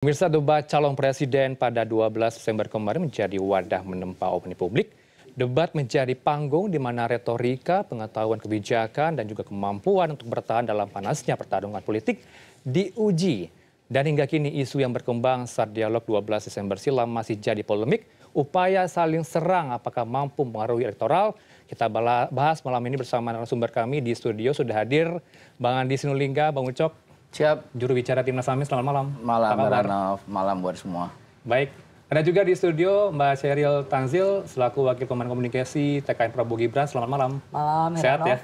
Pemirsa debat calon presiden pada 12 Desember kemarin menjadi wadah menempa opini publik. Debat menjadi panggung di mana retorika, pengetahuan kebijakan, dan juga kemampuan untuk bertahan dalam panasnya pertarungan politik diuji. Dan hingga kini isu yang berkembang saat dialog 12 Desember silam masih jadi polemik. Upaya saling serang apakah mampu mempengaruhi elektoral? Kita bahas malam ini bersama narasumber kami di studio sudah hadir Bang Andi Sinulinga, Bang Ucok, Siap, juru bicara Timnas Amin, selamat malam. Malam, Ranov. Malam buat semua. Baik, ada juga di studio Mbak Sheryl Tanzil, selaku Wakil Pemain Komunikasi TKN Prabowo Gibran, selamat malam. Malam, Heranov. Ya, sehat ya?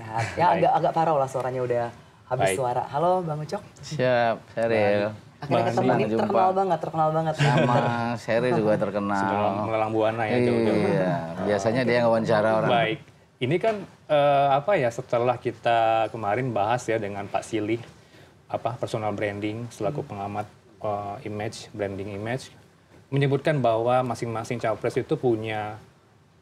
Sehat-sehat. Ya agak, agak parau lah suaranya udah habis Baik. suara. Halo Bang Ucok. Siap, Sheryl. Nah, akhirnya ketemu ini terkenal banget, terkenal banget. Sama Sheryl juga terkenal. Sudah melalang buana ya jauh-jauh. Iya, biasanya oh, dia wawancara okay. orang. Baik, ini kan uh, apa ya setelah kita kemarin bahas ya dengan Pak Silih apa personal branding selaku hmm. pengamat uh, image branding image menyebutkan bahwa masing-masing cawapres itu punya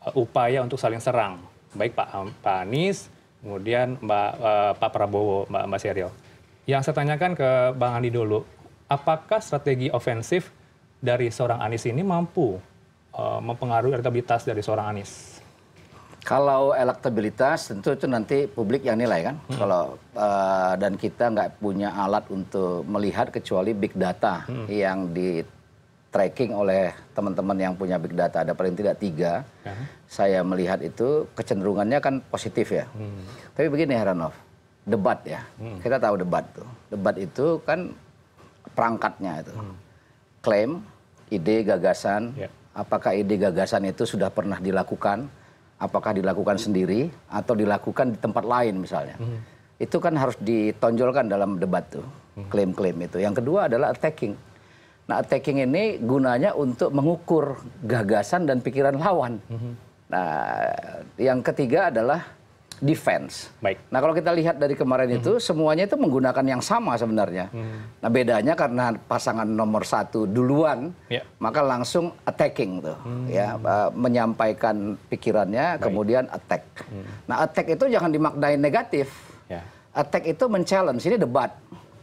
uh, upaya untuk saling serang baik Pak Pak Anies kemudian Mbak uh, Pak Prabowo Mbak Mbak Serial yang saya tanyakan ke Bang Andi dulu apakah strategi ofensif dari seorang Anies ini mampu uh, mempengaruhi elektabilitas dari seorang Anies kalau elektabilitas tentu itu nanti publik yang nilai kan. Hmm. Kalau uh, dan kita nggak punya alat untuk melihat kecuali big data hmm. yang di tracking oleh teman-teman yang punya big data ada paling tidak tiga. Hmm. Saya melihat itu kecenderungannya kan positif ya. Hmm. Tapi begini Heranov, debat ya. Hmm. Kita tahu debat tuh. Debat itu kan perangkatnya itu. Hmm. Klaim, ide, gagasan. Yeah. Apakah ide gagasan itu sudah pernah dilakukan? apakah dilakukan sendiri atau dilakukan di tempat lain misalnya. Hmm. Itu kan harus ditonjolkan dalam debat tuh, hmm. klaim-klaim itu. Yang kedua adalah attacking. Nah, attacking ini gunanya untuk mengukur gagasan dan pikiran lawan. Hmm. Nah, yang ketiga adalah defense. Baik. Nah kalau kita lihat dari kemarin hmm. itu semuanya itu menggunakan yang sama sebenarnya. Hmm. Nah bedanya karena pasangan nomor satu duluan, yeah. maka langsung attacking tuh, hmm. ya uh, menyampaikan pikirannya, Baik. kemudian attack. Hmm. Nah attack itu jangan dimaknai negatif. Yeah. Attack itu men-challenge, ini debat.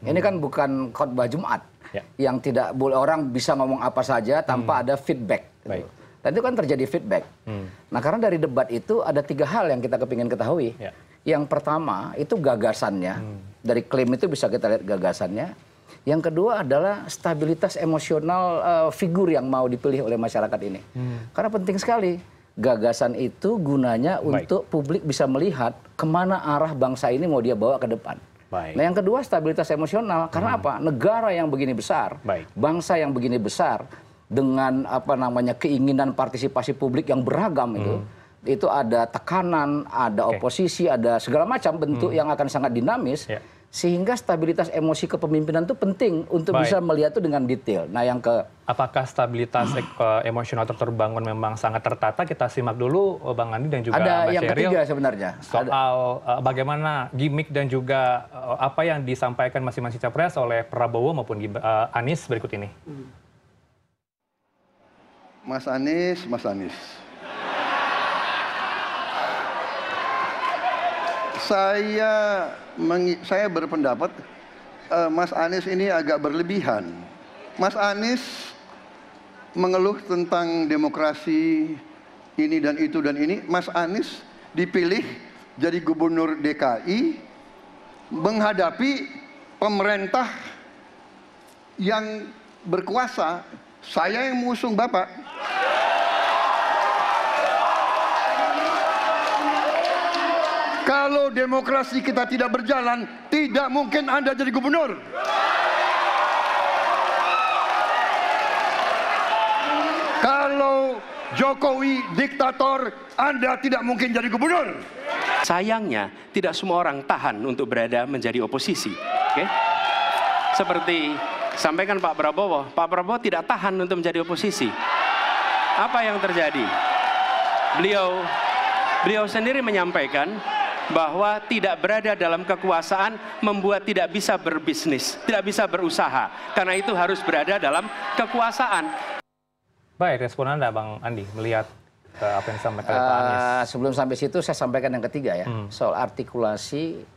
Hmm. Ini kan bukan khotbah Jumat yeah. yang tidak boleh orang bisa ngomong apa saja tanpa hmm. ada feedback. Gitu. Baik. Dan itu kan terjadi feedback. Hmm. Nah karena dari debat itu ada tiga hal yang kita kepingin ketahui. Ya. Yang pertama itu gagasannya. Hmm. Dari klaim itu bisa kita lihat gagasannya. Yang kedua adalah stabilitas emosional uh, figur yang mau dipilih oleh masyarakat ini. Hmm. Karena penting sekali gagasan itu gunanya Baik. untuk publik bisa melihat kemana arah bangsa ini mau dia bawa ke depan. Baik. Nah yang kedua stabilitas emosional. Karena hmm. apa? Negara yang begini besar, Baik. bangsa yang begini besar, dengan apa namanya keinginan partisipasi publik yang beragam itu hmm. itu ada tekanan, ada oposisi, ada segala macam bentuk hmm. yang akan sangat dinamis ya. sehingga stabilitas emosi kepemimpinan itu penting untuk Baik. bisa melihat itu dengan detail. Nah, yang ke apakah stabilitas ah. eh, emosional terbangun memang sangat tertata kita simak dulu eh, Bang Andi dan juga ada Mas yang ketiga sebenarnya soal ada. Eh, bagaimana gimmick dan juga apa yang disampaikan masing-masing capres oleh Prabowo maupun Anies berikut ini. Hmm. Mas Anies, Mas Anies. saya meng, saya berpendapat uh, Mas Anies ini agak berlebihan. Mas Anies mengeluh tentang demokrasi ini dan itu dan ini. Mas Anies dipilih jadi gubernur DKI menghadapi pemerintah yang berkuasa. Saya yang mengusung Bapak. Kalau demokrasi kita tidak berjalan, tidak mungkin Anda jadi gubernur. Kalau Jokowi diktator, Anda tidak mungkin jadi gubernur. Sayangnya, tidak semua orang tahan untuk berada menjadi oposisi. Oke? Okay? Seperti sampaikan Pak Prabowo, Pak Prabowo tidak tahan untuk menjadi oposisi. Apa yang terjadi? Beliau beliau sendiri menyampaikan bahwa tidak berada dalam kekuasaan membuat tidak bisa berbisnis, tidak bisa berusaha. Karena itu harus berada dalam kekuasaan. Baik, respon Anda Bang Andi melihat uh, apa yang disampaikan uh, Pak Anies. Eh, sebelum sampai situ saya sampaikan yang ketiga ya, hmm. soal artikulasi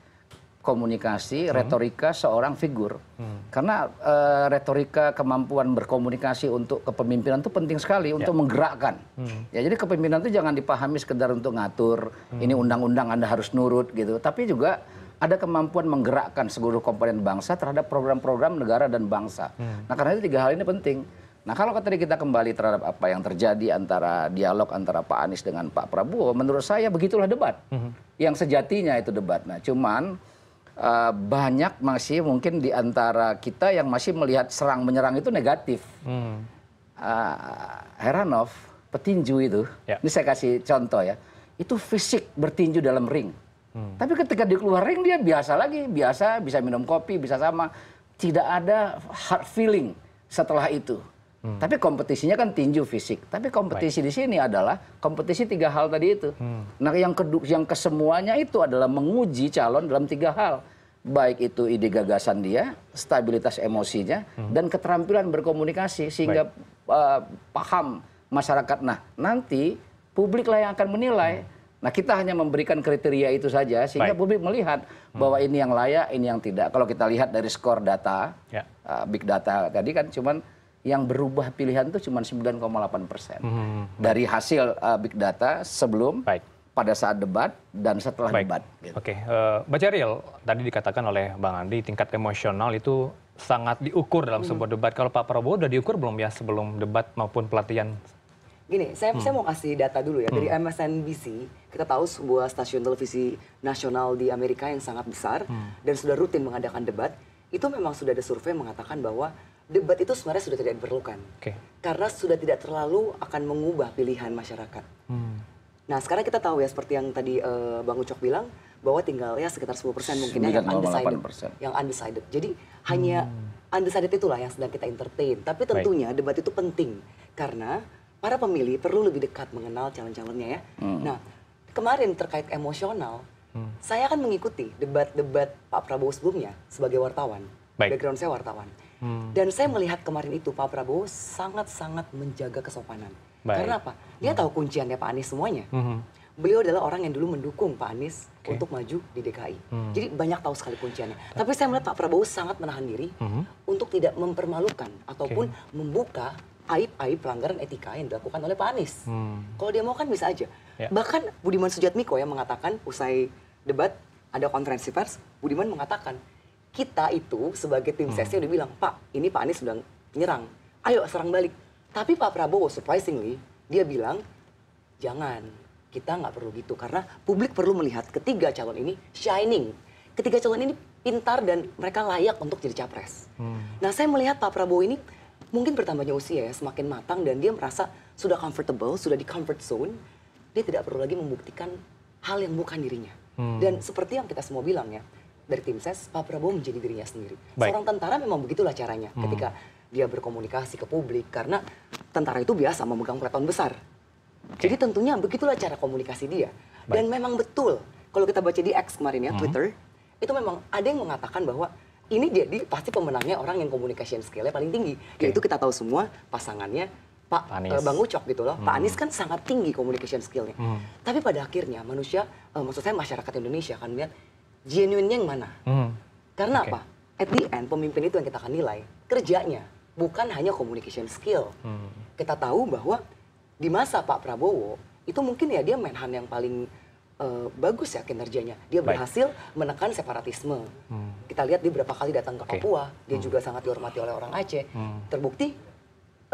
komunikasi, hmm. retorika seorang figur. Hmm. Karena e, retorika kemampuan berkomunikasi untuk kepemimpinan itu penting sekali untuk ya. menggerakkan. Hmm. Ya jadi kepemimpinan itu jangan dipahami sekedar untuk ngatur hmm. ini undang-undang Anda harus nurut gitu, tapi juga ada kemampuan menggerakkan seluruh komponen bangsa terhadap program-program negara dan bangsa. Hmm. Nah, karena itu tiga hal ini penting. Nah, kalau tadi kita kembali terhadap apa yang terjadi antara dialog antara Pak Anies dengan Pak Prabowo, menurut saya begitulah debat. Hmm. Yang sejatinya itu debat. Nah, cuman uh, banyak masih mungkin di antara kita yang masih melihat serang menyerang itu negatif. Hmm. Uh, Heranov, petinju itu, ya. ini saya kasih contoh ya, itu fisik bertinju dalam ring. Hmm. Tapi ketika dikeluar keluar ring dia biasa lagi, biasa bisa minum kopi, bisa sama, tidak ada hard feeling setelah itu. Hmm. Tapi kompetisinya kan tinju fisik. Tapi kompetisi Baik. di sini adalah kompetisi tiga hal tadi itu. Hmm. Nah, yang kedua yang kesemuanya itu adalah menguji calon dalam tiga hal. Baik itu ide gagasan dia, stabilitas emosinya hmm. dan keterampilan berkomunikasi sehingga uh, paham masyarakat. Nah, nanti publiklah yang akan menilai. Hmm. Nah, kita hanya memberikan kriteria itu saja sehingga Baik. publik melihat hmm. bahwa ini yang layak, ini yang tidak. Kalau kita lihat dari skor data, ya. uh, big data tadi kan cuman yang berubah pilihan itu cuma 9,8 persen hmm. dari hasil uh, big data sebelum Baik. pada saat debat dan setelah Baik. debat. Gitu. Oke, okay. uh, Mbak Ceril tadi dikatakan oleh Bang Andi tingkat emosional itu sangat diukur dalam hmm. sebuah debat. Kalau Pak Prabowo udah diukur belum ya sebelum debat maupun pelatihan Gini, saya, hmm. saya mau kasih data dulu ya. Hmm. MSNBC, kita tahu sebuah stasiun televisi nasional di Amerika yang sangat besar hmm. dan sudah rutin mengadakan debat. Itu memang sudah ada survei mengatakan bahwa debat itu sebenarnya sudah tidak diperlukan. Okay. Karena sudah tidak terlalu akan mengubah pilihan masyarakat. Hmm. Nah, sekarang kita tahu ya seperti yang tadi uh, Bang Ucok bilang bahwa tinggal ya sekitar 10% mungkin ya, yang undecided. Yang undecided. Jadi hmm. hanya undecided itulah yang sedang kita entertain. Tapi tentunya Baik. debat itu penting karena para pemilih perlu lebih dekat mengenal calon-calonnya ya. Hmm. Nah, kemarin terkait emosional, hmm. saya akan mengikuti debat-debat Pak Prabowo sebelumnya sebagai wartawan. Baik. Background saya wartawan. Hmm. Dan saya melihat kemarin itu Pak Prabowo sangat-sangat menjaga kesopanan. Baik. Karena apa? Dia hmm. tahu kunciannya Pak Anies semuanya. Hmm. Beliau adalah orang yang dulu mendukung Pak Anies okay. untuk maju di DKI. Hmm. Jadi banyak tahu sekali kunciannya. Tapi saya melihat Pak Prabowo sangat menahan diri hmm. untuk tidak mempermalukan ataupun okay. membuka aib-aib pelanggaran etika yang dilakukan oleh Pak Anies. Hmm. Kalau dia mau kan bisa aja. Ya. Bahkan Budiman Sujatmiko yang mengatakan usai debat ada konferensi pers, Budiman mengatakan kita itu sebagai tim hmm. sesnya udah bilang, Pak, ini Pak Anies sedang nyerang, ayo serang balik. Tapi Pak Prabowo surprisingly dia bilang, jangan, kita nggak perlu gitu karena publik perlu melihat ketiga calon ini shining, ketiga calon ini pintar dan mereka layak untuk jadi capres. Hmm. Nah saya melihat Pak Prabowo ini mungkin bertambahnya usia ya semakin matang dan dia merasa sudah comfortable, sudah di comfort zone, dia tidak perlu lagi membuktikan hal yang bukan dirinya. Hmm. Dan seperti yang kita semua bilang ya, dari tim ses Pak Prabowo menjadi dirinya sendiri. Baik. Seorang tentara memang begitulah caranya hmm. ketika dia berkomunikasi ke publik karena tentara itu biasa memegang peleton besar. Okay. Jadi tentunya begitulah cara komunikasi dia. Baik. Dan memang betul kalau kita baca di X kemarin ya hmm. Twitter itu memang ada yang mengatakan bahwa ini jadi pasti pemenangnya orang yang communication skill paling tinggi. Okay. Yaitu kita tahu semua pasangannya Pak eh, Anies. Uh, Bang Ucok gitu loh. Hmm. Pak Anies kan sangat tinggi communication skillnya Hmm. Tapi pada akhirnya manusia, eh, maksud saya masyarakat Indonesia kan melihat genuinenya yang mana. Hmm. Karena okay. apa? At the end, pemimpin itu yang kita akan nilai kerjanya, bukan hanya communication skill. Hmm. Kita tahu bahwa di masa Pak Prabowo itu mungkin ya dia menhan yang paling uh, bagus ya kinerjanya. Dia berhasil menekan separatisme. Hmm. Kita lihat dia berapa kali datang ke okay. Papua, dia hmm. juga sangat dihormati oleh orang Aceh. Hmm. Terbukti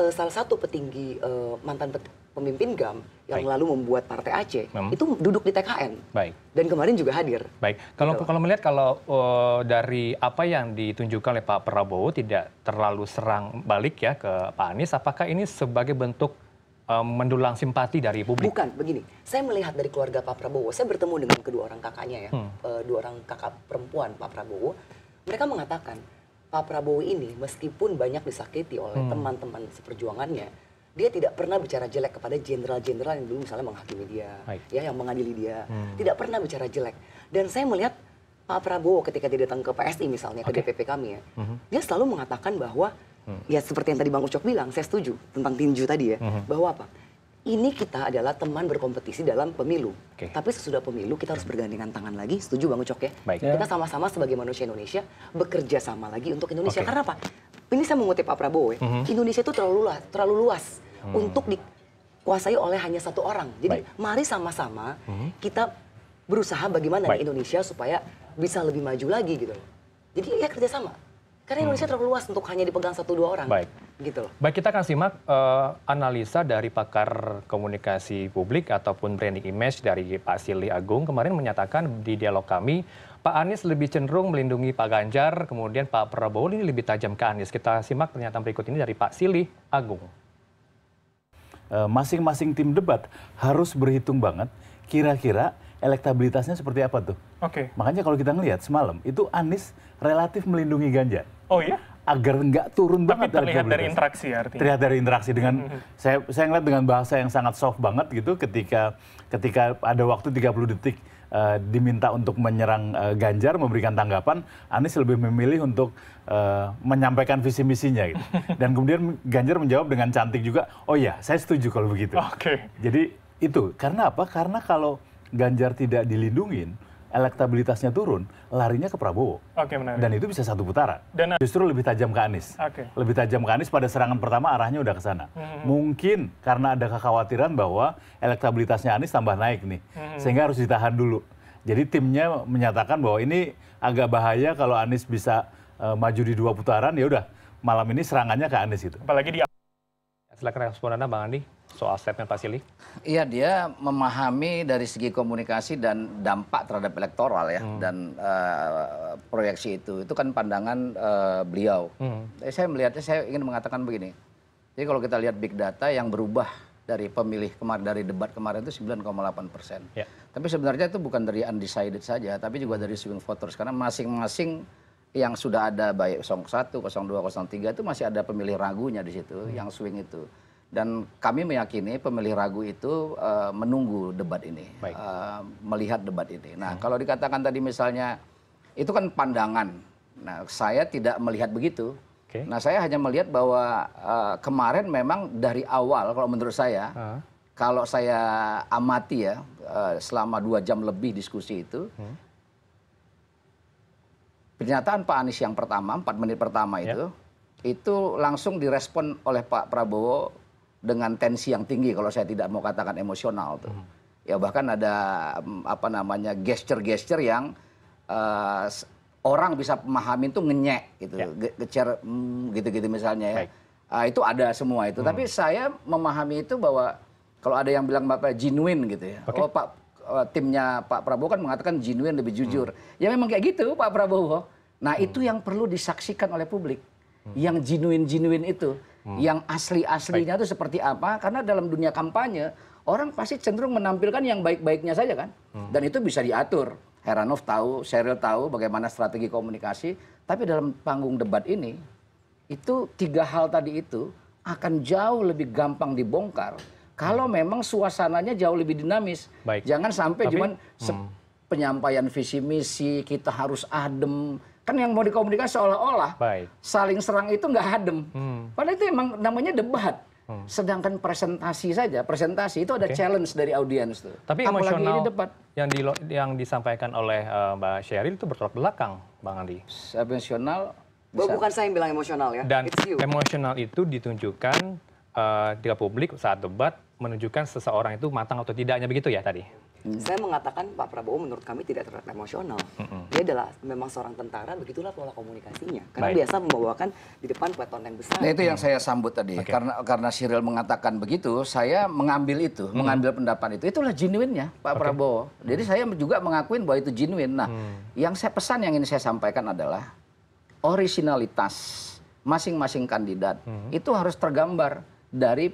uh, salah satu petinggi uh, mantan pet pemimpin GAM yang Baik. lalu membuat Partai Aceh hmm. itu duduk di TKN. Baik. Dan kemarin juga hadir. Baik. Kalau gitu. kalau melihat kalau uh, dari apa yang ditunjukkan oleh Pak Prabowo tidak terlalu serang balik ya ke Pak Anies, apakah ini sebagai bentuk Um, mendulang simpati dari publik? Bukan, begini. Saya melihat dari keluarga Pak Prabowo, saya bertemu dengan kedua orang kakaknya ya, hmm. uh, dua orang kakak perempuan Pak Prabowo, mereka mengatakan Pak Prabowo ini meskipun banyak disakiti oleh hmm. teman-teman hmm. seperjuangannya, dia tidak pernah bicara jelek kepada jenderal-jenderal yang dulu misalnya menghakimi dia, Baik. ya yang mengadili dia. Hmm. Tidak pernah bicara jelek. Dan saya melihat Pak Prabowo ketika dia datang ke PSI misalnya okay. ke DPP kami ya, -hmm. dia selalu mengatakan bahwa hmm. ya seperti yang tadi Bang Ucok bilang, saya setuju tentang tinju tadi ya, -hmm. bahwa apa? ini kita adalah teman berkompetisi dalam pemilu. Okay. Tapi sesudah pemilu kita harus bergandengan tangan lagi. Setuju Bang Ucok ya? Baik. Kita ya. sama-sama sebagai manusia Indonesia bekerja sama lagi untuk Indonesia. Okay. Karena apa? Ini saya mengutip Pak Prabowo ya. Mm -hmm. Indonesia itu terlalu luas, terlalu luas hmm. untuk dikuasai oleh hanya satu orang. Jadi Baik. mari sama-sama hmm. kita berusaha bagaimana Baik. Indonesia supaya bisa lebih maju lagi gitu. Jadi ya kerjasama. Karena hmm. Indonesia hmm. terlalu luas untuk hanya dipegang satu dua orang. Baik gitu loh. Baik kita akan simak uh, analisa dari pakar komunikasi publik ataupun branding image dari Pak Sili Agung kemarin menyatakan di dialog kami Pak Anies lebih cenderung melindungi Pak Ganjar, kemudian Pak Prabowo ini lebih tajam ke Anies. Kita simak pernyataan berikut ini dari Pak Sili Agung. Eh, masing-masing tim debat harus berhitung banget kira-kira elektabilitasnya seperti apa tuh. Oke. Okay. Makanya kalau kita ngelihat semalam itu Anies relatif melindungi Ganjar. Oh iya? agar nggak turun Tapi banget terlihat dari interaksi ya, artinya. Terlihat dari interaksi dengan saya saya ngeliat dengan bahasa yang sangat soft banget gitu ketika ketika ada waktu 30 detik uh, diminta untuk menyerang uh, Ganjar memberikan tanggapan Anies lebih memilih untuk uh, menyampaikan visi misinya gitu. Dan kemudian Ganjar menjawab dengan cantik juga, "Oh ya, saya setuju kalau begitu." Oke. Okay. Jadi itu karena apa? Karena kalau Ganjar tidak dilindungin, elektabilitasnya turun, larinya ke Prabowo. Oke, menarik. Dan itu bisa satu putaran. Dan justru lebih tajam ke Anies. Oke. Lebih tajam ke Anies pada serangan pertama arahnya udah ke sana. Hmm. Mungkin karena ada kekhawatiran bahwa elektabilitasnya Anies tambah naik nih. Hmm. Sehingga harus ditahan dulu. Jadi timnya menyatakan bahwa ini agak bahaya kalau Anies bisa uh, maju di dua putaran ya udah malam ini serangannya ke Anies itu. Apalagi di Silakan respon Anda, Bang Andi, soal statement Pak Silih. Iya, dia memahami dari segi komunikasi dan dampak terhadap elektoral ya, hmm. dan uh, proyeksi itu. Itu kan pandangan uh, beliau. Hmm. Saya melihatnya, saya ingin mengatakan begini. Jadi kalau kita lihat big data yang berubah dari pemilih kemarin dari debat kemarin itu 9,8 persen. Yeah. Tapi sebenarnya itu bukan dari undecided saja, tapi juga dari swing voters karena masing-masing yang sudah ada baik 01, 02, 03 itu masih ada pemilih ragunya di situ hmm. yang swing itu. Dan kami meyakini pemilih ragu itu uh, menunggu debat ini, Uh, melihat debat ini. Nah, hmm. kalau dikatakan tadi misalnya itu kan pandangan. Nah, saya tidak melihat begitu. Okay. Nah, saya hanya melihat bahwa uh, kemarin memang dari awal kalau menurut saya uh kalau saya amati ya selama dua jam lebih diskusi itu hmm pernyataan Pak Anies yang pertama, 4 menit pertama ya. itu, ya. itu langsung direspon oleh Pak Prabowo dengan tensi yang tinggi kalau saya tidak mau katakan emosional tuh. Hmm. Ya bahkan ada mm, apa namanya gesture-gesture yang uh, orang bisa memahami itu ngenyek gitu, ya. Ge gecer gitu gitu-gitu misalnya ya. Uh, itu ada semua itu, hmm. tapi saya memahami itu bahwa kalau ada yang bilang Bapak genuine gitu ya. Okay. Oh Pak eh, timnya Pak Prabowo kan mengatakan genuine lebih jujur. Hmm. Ya memang kayak gitu Pak Prabowo. Nah hmm. itu yang perlu disaksikan oleh publik, hmm. yang genuine-genuine itu, hmm. yang asli-aslinya itu seperti apa? Karena dalam dunia kampanye orang pasti cenderung menampilkan yang baik-baiknya saja kan, hmm. dan itu bisa diatur. Heranov tahu, Sheryl tahu bagaimana strategi komunikasi, tapi dalam panggung debat ini itu tiga hal tadi itu akan jauh lebih gampang dibongkar kalau hmm. memang suasananya jauh lebih dinamis. Baik. Jangan sampai tapi, cuman hmm. penyampaian visi misi kita harus adem kan yang mau dikomunikasi seolah-olah saling serang itu nggak adem. Hmm. Padahal itu emang namanya debat. Hmm. Sedangkan presentasi saja, presentasi itu ada okay. challenge dari audiens tuh. Tapi Apalagi emosional debat. yang di, yang disampaikan oleh uh, Mbak Sheryl itu bertolak belakang, Bang Andi. Emosional. Bukan saya yang bilang emosional ya. Dan emosional itu ditunjukkan uh, eh, di publik saat debat menunjukkan seseorang itu matang atau tidaknya begitu ya tadi. Hmm. Saya mengatakan Pak Prabowo menurut kami tidak terlalu emosional. Hmm. Dia adalah memang seorang tentara, begitulah pola komunikasinya. Karena Baik. biasa membawakan di depan peton yang besar. Nah itu yang hmm. saya sambut tadi. Okay. Karena karena Cyril mengatakan begitu, saya mengambil itu, hmm. mengambil pendapat itu. Itulah genuinnya Pak okay. Prabowo. Jadi hmm. saya juga mengakui bahwa itu genuine. Nah, hmm. yang saya pesan yang ingin saya sampaikan adalah originalitas masing-masing kandidat hmm. itu harus tergambar dari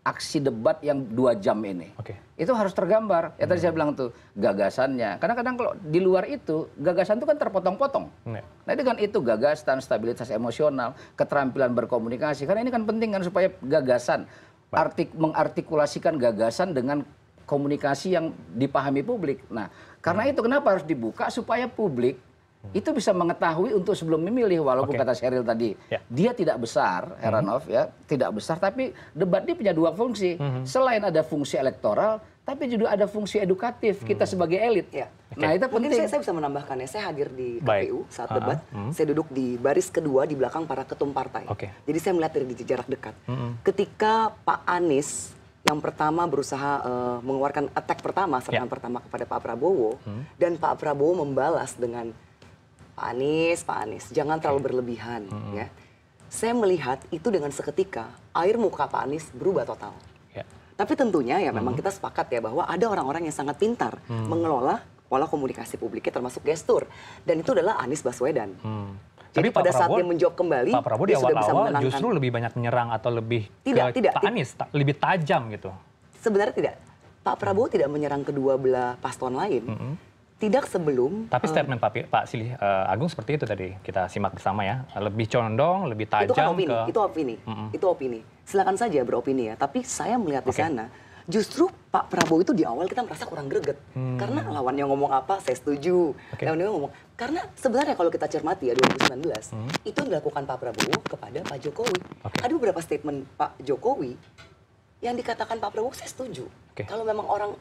aksi debat yang dua jam ini okay. itu harus tergambar ya tadi hmm. saya bilang tuh gagasannya karena kadang kalau di luar itu gagasan itu kan terpotong-potong hmm. Ya. nah kan itu gagasan stabilitas emosional keterampilan berkomunikasi karena ini kan penting kan supaya gagasan artik mengartikulasikan gagasan dengan komunikasi yang dipahami publik nah karena hmm. itu kenapa harus dibuka supaya publik Hmm. itu bisa mengetahui untuk sebelum memilih walaupun kata Sheryl tadi ya. dia tidak besar hmm. Heranov ya tidak besar tapi debat ini punya dua fungsi hmm. selain ada fungsi elektoral tapi juga ada fungsi edukatif kita sebagai elit ya okay. nah itu penting Mungkin saya, saya bisa menambahkan ya saya hadir di KPU Baik. saat debat uh -huh. saya duduk di baris kedua di belakang para ketum partai okay. jadi saya melihat dari jarak dekat ketika Pak Anies yang pertama berusaha uh, mengeluarkan attack pertama ya. serangan yeah. pertama kepada Pak Prabowo dan Pak Prabowo membalas dengan Pak Anies, Pak Anies, jangan terlalu berlebihan hmm. ya. Saya melihat itu dengan seketika air muka Pak Anies berubah total. Yeah. Tapi tentunya ya hmm. memang kita sepakat ya bahwa ada orang-orang yang sangat pintar hmm. mengelola pola komunikasi publiknya termasuk gestur dan itu adalah Anies Baswedan. Hmm. Jadi Tapi pada saat dia menjawab kembali, Pak Prabowo dia di awal-awal justru lebih banyak menyerang atau lebih tidak, ke tidak, Pak Anies, ta lebih tajam gitu. Sebenarnya tidak. Pak Prabowo mm. tidak menyerang kedua belah paslon lain. Hmm tidak sebelum. Tapi eh, statement uh, Pak, Pak Silih uh, Agung seperti itu tadi kita simak bersama ya, lebih condong, lebih tajam. Itu kan opini, ke... itu opini, mm -mm. itu opini. Silakan saja beropini ya, tapi saya melihat okay. di sana justru Pak Prabowo itu di awal kita merasa kurang greget hmm. karena yang ngomong apa saya setuju, okay. yang ngomong karena sebenarnya kalau kita cermati ya 2019 hmm. itu yang dilakukan Pak Prabowo kepada Pak Jokowi. Okay. Ada beberapa statement Pak Jokowi yang dikatakan Pak Prabowo saya setuju. Okay. Kalau memang orang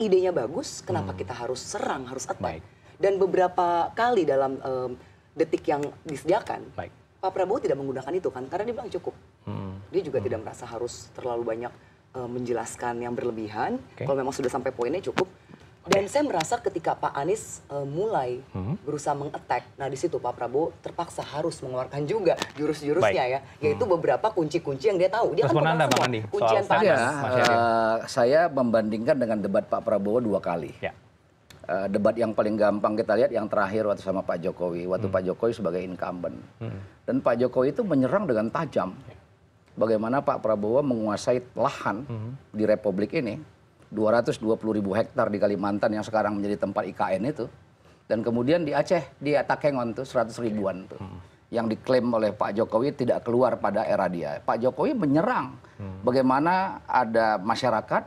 idenya bagus, kenapa hmm. kita harus serang, harus attack? Baik. Dan beberapa kali dalam um, detik yang disediakan, Baik. Pak Prabowo tidak menggunakan itu kan, karena dia bilang cukup. Hmm. Dia juga hmm. tidak merasa harus terlalu banyak uh, menjelaskan yang berlebihan. Okay. Kalau memang sudah sampai poinnya cukup, dan saya merasa ketika Pak Anies uh, mulai hmm. berusaha mengetek, nah di situ Pak Prabowo terpaksa harus mengeluarkan juga jurus-jurusnya ya, yaitu hmm. beberapa kunci-kunci yang dia tahu. Dia Terus kan Anda, Bang Andi, kuncian Pak Anies. Ya, uh, saya membandingkan dengan debat Pak Prabowo dua kali. Ya. Uh, debat yang paling gampang kita lihat yang terakhir waktu sama Pak Jokowi, waktu hmm. Pak Jokowi sebagai incumbent. Hmm. Dan Pak Jokowi itu menyerang dengan tajam. Ya. Bagaimana Pak Prabowo menguasai lahan hmm. di Republik ini 220 ribu hektar di Kalimantan yang sekarang menjadi tempat IKN itu. Dan kemudian di Aceh, di Takengon tuh 100 ribuan tuh. Hmm. Yang diklaim oleh Pak Jokowi tidak keluar pada era dia. Pak Jokowi menyerang hmm. bagaimana ada masyarakat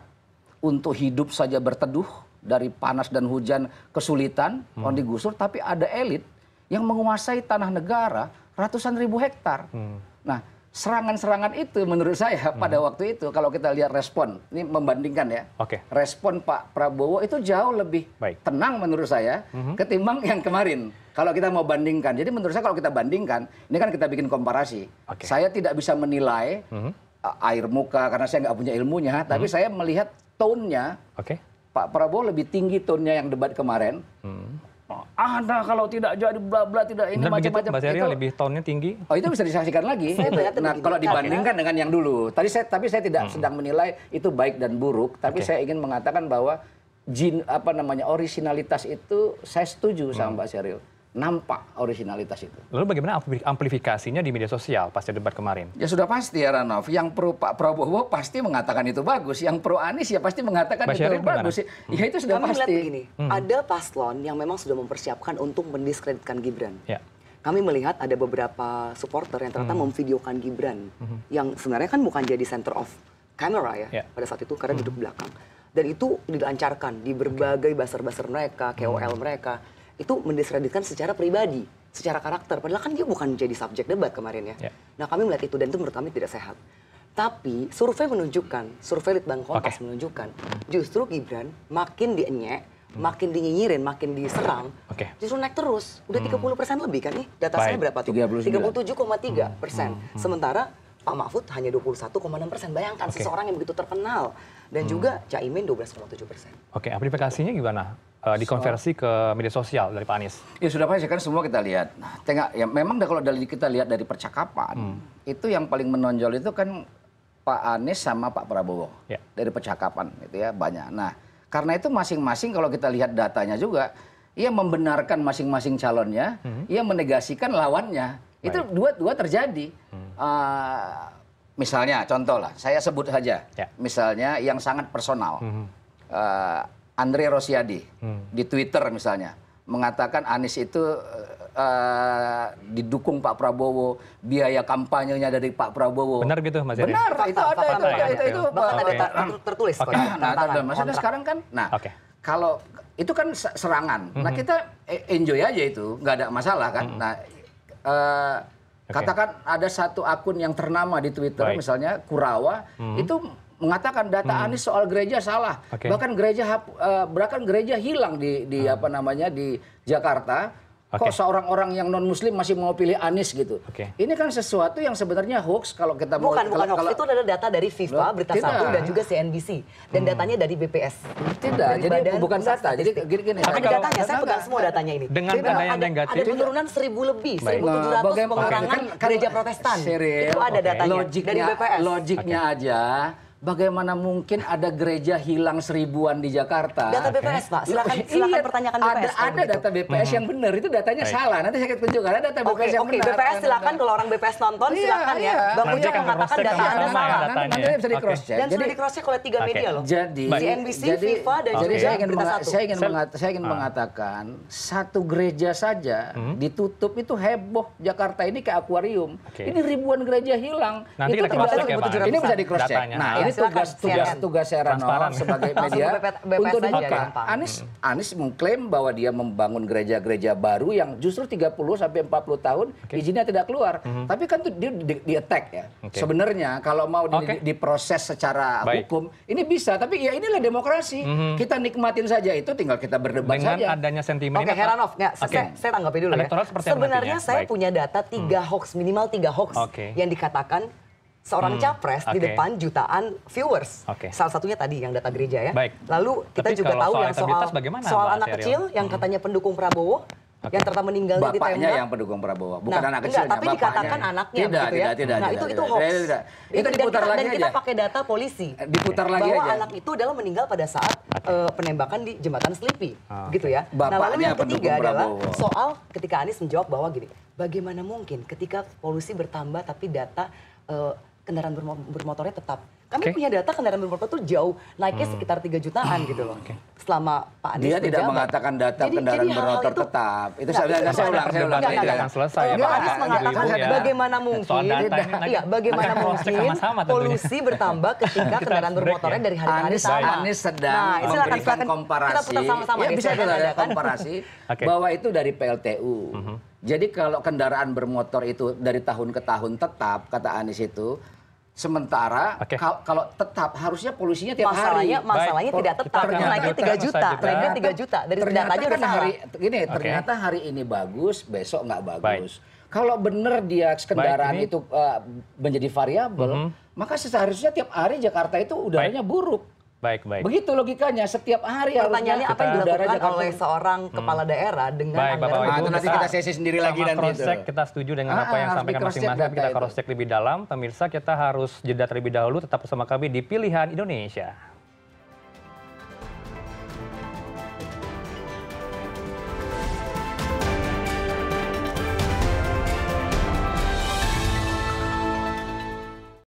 untuk hidup saja berteduh dari panas dan hujan kesulitan, hmm. orang digusur, tapi ada elit yang menguasai tanah negara ratusan ribu hektar. Hmm. Nah, serangan-serangan itu menurut saya hmm. pada waktu itu kalau kita lihat respon ini membandingkan ya okay. respon Pak Prabowo itu jauh lebih Baik. tenang menurut saya hmm. ketimbang yang kemarin kalau kita mau bandingkan jadi menurut saya kalau kita bandingkan ini kan kita bikin komparasi okay. saya tidak bisa menilai hmm. air muka karena saya nggak punya ilmunya hmm. tapi saya melihat tone-nya okay. Pak Prabowo lebih tinggi tone-nya yang debat kemarin hmm Oh, ada kalau tidak jadi bla bla tidak ini macam-macam Mas itu, lebih tahunnya tinggi oh itu bisa disaksikan lagi nah kalau ya. dibandingkan dengan yang dulu tadi saya tapi saya tidak hmm. sedang menilai itu baik dan buruk tapi okay. saya ingin mengatakan bahwa jin apa namanya originalitas itu saya setuju sama hmm. Mbak Seril nampak originalitas itu. Lalu bagaimana amplifikasinya di media sosial pasca debat kemarin? Ya sudah pasti ya Ranov, yang pro Pak Prabowo pasti mengatakan itu bagus, yang pro Anies ya pasti mengatakan Basyari itu bagus. Hmm. Ya itu sudah Kami pasti. Begini, hmm. ada paslon yang memang sudah mempersiapkan untuk mendiskreditkan Gibran. Ya. Kami melihat ada beberapa supporter yang ternyata hmm. memvideokan Gibran, hmm. yang sebenarnya kan bukan jadi center of camera ya, ya. pada saat itu karena hmm. duduk belakang. Dan itu dilancarkan di berbagai okay. basar-basar mereka, KOL hmm. mereka itu mendiskreditkan secara pribadi, secara karakter. Padahal kan dia bukan jadi subjek debat kemarin ya. Yeah. Nah kami melihat itu dan itu menurut kami tidak sehat. Tapi survei menunjukkan, survei Litbang Kompas okay. menunjukkan, justru Gibran makin dienyek, hmm. makin dinyinyirin, makin diserang, okay. justru naik terus. Udah hmm. 30 persen lebih kan nih, data saya berapa tuh? 37,3 persen. Hmm. Hmm. Sementara Pak Mahfud hanya 21,6 persen. Bayangkan okay. seseorang yang begitu terkenal. Dan hmm. juga Caimin 12,7 persen. Oke, okay, aplikasinya gimana? uh, dikonversi ke media sosial dari Pak Anies? Ya sudah pasti kan semua kita lihat. Tengah ya memang kalau dari kita lihat dari percakapan hmm. itu yang paling menonjol itu kan Pak Anies sama Pak Prabowo yeah. dari percakapan itu ya banyak. Nah karena itu masing-masing kalau kita lihat datanya juga ia membenarkan masing-masing calonnya, hmm. ia menegasikan lawannya. Baik. Itu dua-dua terjadi. Hmm. Uh, misalnya contoh lah, saya sebut saja, ya. misalnya yang sangat personal. Hmm. Eh, Andre Rosiadi hmm. di Twitter misalnya mengatakan Anies itu uh, didukung Pak Prabowo, biaya kampanyenya dari Pak Prabowo. Benar gitu Mas Yari? Benar, itu ada itu, ada itu, itu, okay. ada tertulis. Okay. Nah, nah, nah, maksudnya sekarang kan, nah okay. kalau itu kan serangan, mm -hmm. nah mm-hmm. kita e-, enjoy aja itu, nggak ada masalah kan. Mm -hmm. Nah, uh, eh, okay. katakan ada satu akun yang ternama di Twitter, Baik. misalnya Kurawa, mm -hmm. itu mengatakan data hmm. Anies soal gereja salah. Okay. Bahkan gereja eh, bahkan gereja hilang di di hmm. apa namanya di Jakarta. Okay. Kok seorang orang yang non Muslim masih mau pilih Anies gitu? Okay. Ini kan sesuatu yang sebenarnya hoax kalau kita mau. Bukan, bukan kalau, hoax. Kalau, itu adalah data dari FIFA, loh, Berita tidak. Satu dan juga CNBC dan hmm. datanya dari BPS. Tidak, dari jadi bukan data. Jadi gini gini. Tapi kalau, datanya, saya pegang semua datanya ini. Dengan tidak, ada, Ada penurunan seribu lebih, seribu tujuh ratus nah, pengurangan kan, kan, gereja Protestan. itu ada datanya logiknya, dari BPS. Logiknya aja bagaimana mungkin ada gereja hilang seribuan di Jakarta? Data BPS Pak, silakan, silakan iya, pertanyakan BPS. Ada, ada data BPS mm-hmm. yang benar, itu datanya Baik. salah. Nanti saya tunjukkan ada data okay, yang okay. benar. Oke, BPS silakan, kalau orang BPS nonton iya, silakan ya. iya. ya. Bang Ujang mengatakan data Anda salah. Nanti, nanti bisa di cross check. Dan jadi, sudah di cross check oleh tiga media loh. Jadi, CNBC, jadi, FIFA dan okay. jadi saya ingin saya ingin saya ingin ah. mengatakan satu gereja saja hmm. ditutup itu heboh Jakarta ini ke akuarium. Ini ribuan gereja hilang. Nanti kita cross check ya, Ini bisa di cross check. Nah, nah, ini iya tugas tugas tugas Heranov sebagai media untuk dibuka. Anies Anies mengklaim bahwa dia membangun gereja-gereja baru yang justru 30 sampai 40 tahun okay. izinnya tidak keluar. Mm -hmm. Tapi kan tuh dia di, di, attack ya. Okay. Sebenarnya kalau mau di, okay. diproses secara Baik. hukum ini bisa, tapi ya inilah demokrasi. Mm -hmm. Kita nikmatin saja itu tinggal kita berdebat Dengan saja. Dengan adanya sentimen Oke, okay, Heranov, nggak okay. saya, saya tanggapi dulu ya. Elektoral ya. Sebenarnya saya punya data tiga hmm. hoax minimal tiga hoax yang dikatakan seorang hmm. capres okay. di depan jutaan viewers. Okay. Salah satunya tadi yang data gereja ya. Baik. Lalu kita Tapi juga tahu soal yang soal soal anak serial? kecil yang hmm. katanya pendukung Prabowo Okay. Yang ternyata meninggal di di Bapaknya yang pendukung Prabowo, bukan nah, anak kecilnya. tapi Bapaknya. dikatakan anaknya tidak, gitu ya. Tidak, tidak, nah, tidak, itu tidak, itu hoax. Tidak, tidak. Itu, itu diputar kita, lagi dan aja. kita pakai data polisi. Eh, diputar lagi bahwa aja. anak itu adalah meninggal pada saat okay. uh, eh, penembakan di jembatan Sleepy, ah, okay. gitu ya. Bapaknya nah, lalu yang ketiga adalah Prabowo. soal ketika Anies menjawab bahwa gini, bagaimana mungkin ketika polusi bertambah tapi data uh, kendaraan bermotornya tetap. Kami okay. punya data kendaraan bermotor itu jauh naiknya hmm. sekitar 3 jutaan gitu loh. Okay. Selama Pak Anies Dia tidak mengatakan data jadi, kendaraan jadi bermotor itu, tetap. Itu saya ulang, saya ulang, saya ulang. Tidak akan selesai ya. Pak Anies ya. mengatakan ya. bagaimana mungkin iya bagaimana mungkin polusi bertambah ketika kendaraan bermotornya ya. dari hari ke hari sama. Anies sedang nah, memberikan komparasi. Kita putar sama-sama. Ya bisa kita komparasi bahwa itu dari PLTU. Mhm. Jadi kalau kendaraan bermotor itu dari tahun ke tahun tetap kata Anies itu Sementara okay. kalau, kalau tetap harusnya polusinya tiap masalahnya, hari. Masalahnya Baik. tidak tetap. lagi 3 juta. trennya 3 juta. Dari ternyata aja udah kan hari, ini okay. ternyata hari ini bagus, besok nggak bagus. Baik. Kalau benar dia kendaraan Baik, itu uh, menjadi variabel, mm -hmm. maka seharusnya tiap hari Jakarta itu udaranya Baik. buruk. Baik, baik. Begitu logikanya setiap hari Pertanyaannya apa yang dilakukan oleh seorang hmm. kepala daerah dengan baik, Bapak, Bapak, itu nanti kita sesi sendiri lagi dan itu. kita setuju dengan ah, apa yang ah, sampaikan masing-masing tapi kita cross check lebih dalam. Pemirsa kita harus jeda terlebih dahulu tetap bersama kami di Pilihan Indonesia.